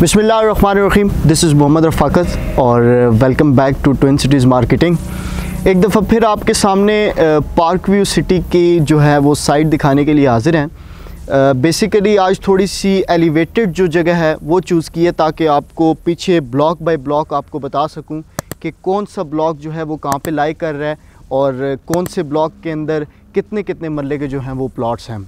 बिसमीम this is Mohammad Rafaqat और welcome back to twin cities marketing एक दफ़ा फिर आपके सामने पार्क व्यू सिटी की जो है वो साइट दिखाने के लिए हाज़िर हैं बेसिकली uh, आज थोड़ी सी एलिवेटेड जो जगह है वो चूज़ की है ताकि आपको पीछे ब्लॉक बाय ब्लॉक आपको बता सकूं कि कौन सा ब्लॉक जो है वो कहाँ पे लाई कर रहा है और uh, कौन से ब्लॉक के अंदर कितने कितने मरल के जो हैं वो प्लाट्स हैं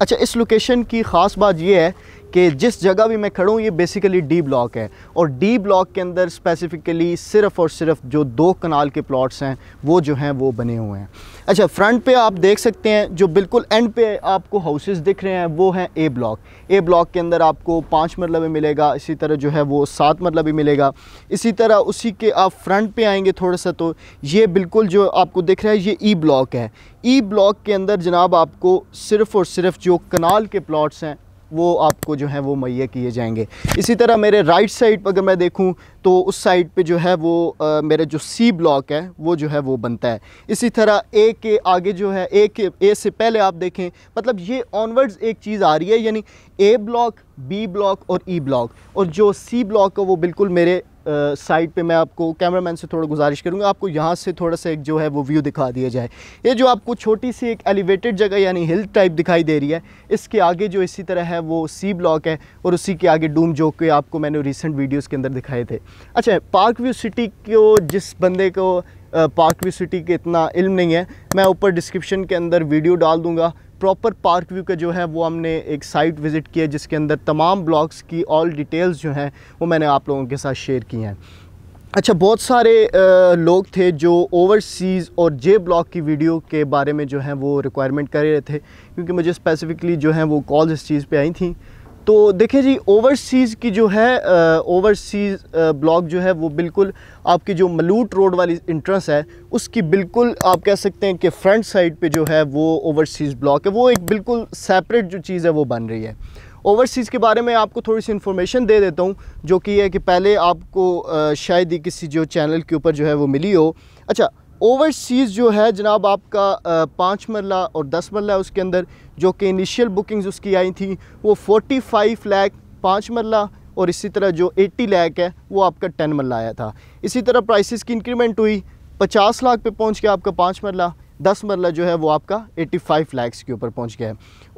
अच्छा इस लोकेशन की ख़ास बात यह है कि जिस जगह भी मैं खड़ा हूँ ये बेसिकली डी ब्लॉक है और डी ब्लॉक के अंदर स्पेसिफिकली सिर्फ और सिर्फ जो दो कनाल के प्लॉट्स हैं वो जो हैं वो बने हुए हैं अच्छा फ्रंट पे आप देख सकते हैं जो बिल्कुल एंड पे आपको हाउसेस दिख रहे हैं वो हैं ए ब्लॉक ए ब्लॉक के अंदर आपको पाँच मरला भी मिलेगा इसी तरह जो है वो सात मरला भी मिलेगा इसी तरह उसी के आप फ्रंट पर आएंगे थोड़ा सा तो ये बिल्कुल जो आपको दिख रहा है ये ई e ब्लॉक है ई e ब्लॉक के अंदर जनाब आपको सिर्फ़ और सिर्फ जो कनाल के प्लाट्स हैं वो आपको जो है वो मुहैया किए जाएंगे इसी तरह मेरे राइट साइड पर अगर मैं देखूं तो उस साइड पे जो है वो आ, जो सी ब्लॉक है वो जो है वो बनता है इसी तरह ए के आगे जो है ए के ए से पहले आप देखें मतलब ये ऑनवर्ड्स एक चीज़ आ रही है यानी ए ब्लॉक बी ब्लॉक और ई e ब्लॉक और जो सी ब्लॉक है वो बिल्कुल मेरे साइड पे मैं आपको कैमरामैन से थोड़ा गुजारिश करूँगा आपको यहाँ से थोड़ा सा एक जो है वो व्यू दिखा दिया जाए ये जो आपको छोटी सी एक एलिवेटेड जगह यानी हिल टाइप दिखाई दे रही है इसके आगे जो इसी तरह है वो सी ब्लॉक है और उसी के आगे डूम जो के आपको मैंने रिसेंट वीडियोज़ के अंदर दिखाए थे अच्छा पार्क व्यू सिटी को जिस बंदे को पार्क व्यू सिटी के इतना इल्म नहीं है मैं ऊपर डिस्क्रिप्शन के अंदर वीडियो डाल दूँगा प्रॉपर पार्क व्यू का जो है वो हमने एक साइट विज़िट किया जिसके अंदर तमाम ब्लॉग्स की ऑल डिटेल्स जो हैं वो मैंने आप लोगों के साथ शेयर की हैं अच्छा बहुत सारे लोग थे जो ओवरसीज़ और जे ब्लॉक की वीडियो के बारे में जो है वो रिक्वायरमेंट कर रहे थे क्योंकि मुझे स्पेसिफ़िकली जो है वो कॉल्स इस चीज़ पे आई थी तो देखिए जी ओवरसीज़ की जो है ओवरसीज़ ब्लॉक जो है वो बिल्कुल आपकी जो मलूट रोड वाली इंट्रेंस है उसकी बिल्कुल आप कह सकते हैं कि फ्रंट साइड पे जो है वो ओवरसीज़ ब्लॉक है वो एक बिल्कुल सेपरेट जो चीज़ है वो बन रही है ओवरसीज़ के बारे में आपको थोड़ी सी इन्फॉर्मेशन दे देता हूँ जो कि है कि पहले आपको शायद ही किसी जो चैनल के ऊपर जो है वो मिली हो अच्छा ओवरसीज़ जो है जनाब आपका पाँच मरला और दस मरला है उसके अंदर जो कि इनिशियल बुकिंग्स उसकी आई थी वो फोर्टी फाइव लैख पाँच मरला और इसी तरह जो एट्टी लैख है वो आपका टेन मरला आया था इसी तरह प्राइसेस की इंक्रीमेंट हुई पचास लाख पे पहुंच गया आपका पाँच मरला दस मरला जो है वो आपका एट्टी फाइव लैक्स के ऊपर पहुँच गया है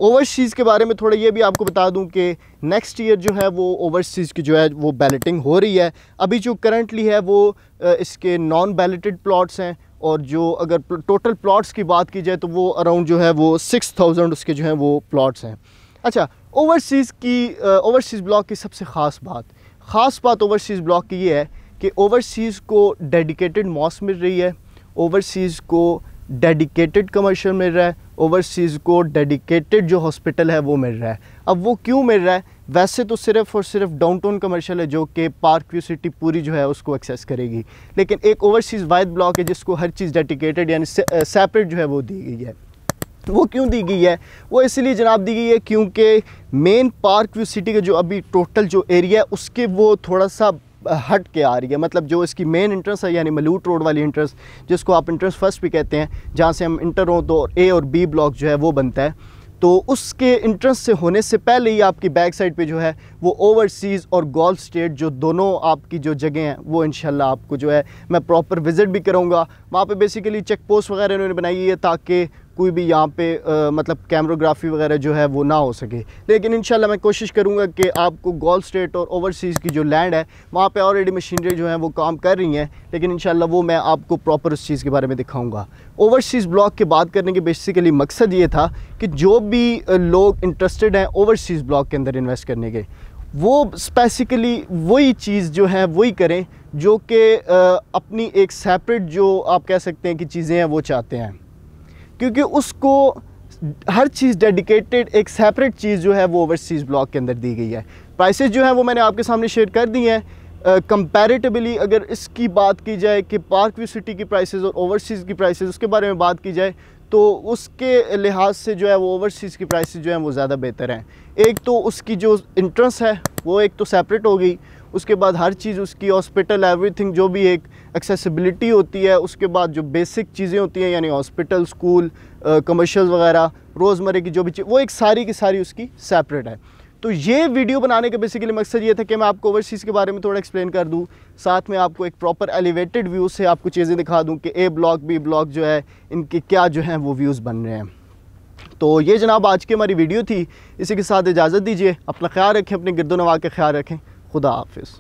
ओवरसीज़ के बारे में थोड़ा ये भी आपको बता दूँ कि नेक्स्ट ईयर जो है वो ओवरसीज़ की जो है वो बैलेटिंग हो रही है अभी जो करंटली है वो इसके नॉन बैलेटेड प्लॉट्स हैं और जो अगर टोटल प्लॉट्स की बात की जाए तो वो अराउंड जो है वो सिक्स थाउजेंड उसके जो हैं वो प्लॉट्स हैं अच्छा ओवरसीज़ की ओवरसीज़ ब्लॉक की सबसे ख़ास बात ख़ास बात ओवरसीज़ ब्लॉक की ये है कि ओवरसीज़ को डेडिकेटेड मॉस मिल रही है ओवरसीज़ को डेडिकेटेड कमर्शियल मिल रहा है ओवरसीज़ को डेडिकेटेड जो हॉस्पिटल है वो मिल रहा है अब वो क्यों मिल रहा है वैसे तो सिर्फ और सिर्फ डाउनटाउन कमर्शियल है जो कि पार्क व्यू सिटी पूरी जो है उसको एक्सेस करेगी लेकिन एक ओवरसीज़ वाइड ब्लॉक है जिसको हर चीज़ डेडिकेटेड यानी सेपरेट जो है वो दी गई है तो वो क्यों दी गई है वो इसलिए जनाब दी गई है क्योंकि मेन पार्क व्यू सिटी का जो अभी टोटल जो एरिया है उसके वो थोड़ा सा हट के आ रही है मतलब जो इसकी मेन इंट्रेंस है यानी मलूट रोड वाली इंट्रेंस जिसको आप इंट्रेंस फर्स्ट भी कहते हैं जहाँ से हम इंटर हों तो ए और बी ब्लॉक जो है वो बनता है तो उसके इंट्रेंस से होने से पहले ही आपकी बैक साइड पे जो है वो ओवरसीज़ और गोल्फ स्टेट जो दोनों आपकी जो जगह हैं वो इन आपको जो है मैं प्रॉपर विज़िट भी करूँगा वहाँ पर बेसिकली चेक पोस्ट वगैरह इन्होंने बनाई है ताकि कोई भी यहाँ पे आ, मतलब कैमरोग्राफी वगैरह जो है वो ना हो सके लेकिन इन मैं कोशिश करूँगा कि आपको गोल्फ स्टेट और ओवरसीज़ की जो लैंड है वहाँ पर ऑलरेडी मशीनरी जो है वो काम कर रही हैं लेकिन इन वो मैं आपको प्रॉपर उस चीज़ के बारे में दिखाऊँगा ओवरसीज़ ब्लॉक की बात करने के बेसिकली मकसद ये था कि जो भी लोग इंटरेस्टेड हैं ओवरसीज़ ब्लॉक के अंदर इन्वेस्ट करने के वो स्पेसिकली वही चीज़ जो है वही करें जो कि अपनी एक सेपरेट जो आप कह सकते हैं कि चीज़ें हैं वो चाहते हैं क्योंकि उसको हर चीज़ डेडिकेटेड एक सेपरेट चीज़ जो है वो ओवरसीज़ ब्लॉक के अंदर दी गई है प्राइस जो है वो मैंने आपके सामने शेयर कर दी हैं कंपेरेटिवली uh, अगर इसकी बात की जाए कि पार्क व्यू सिटी की प्राइसेस और ओवरसीज़ की प्राइसेस उसके बारे में बात की जाए तो उसके लिहाज से जो है वो ओवरसीज़ की प्राइसेस जो हैं वो ज़्यादा बेहतर हैं एक तो उसकी जो इंट्रेंस है वो एक तो सेपरेट हो गई उसके बाद हर चीज़ उसकी हॉस्पिटल एवरीथिंग जो भी एक एक्सेसिबिलिटी होती है उसके बाद जो बेसिक चीज़ें होती हैं यानी हॉस्पिटल स्कूल कमर्शल वगैरह रोज़मर्रे की जो भी वो एक सारी की सारी उसकी सेपरेट है तो ये वीडियो बनाने का बेसिकली मकसद ये था कि मैं आपको ओवरसीज़ के बारे में थोड़ा एक्सप्लेन कर दूँ साथ में आपको एक प्रॉपर एलिवेटेड व्यू से आपको चीज़ें दिखा दूँ कि ए ब्लॉक बी ब्लॉक जो है इनके क्या जो हैं वो व्यूज़ बन रहे हैं तो ये जनाब आज की हमारी वीडियो थी इसी के साथ इजाज़त दीजिए अपना ख्याल रखें अपने गिरदोनवा का ख्याल रखें खुदा हाफिज़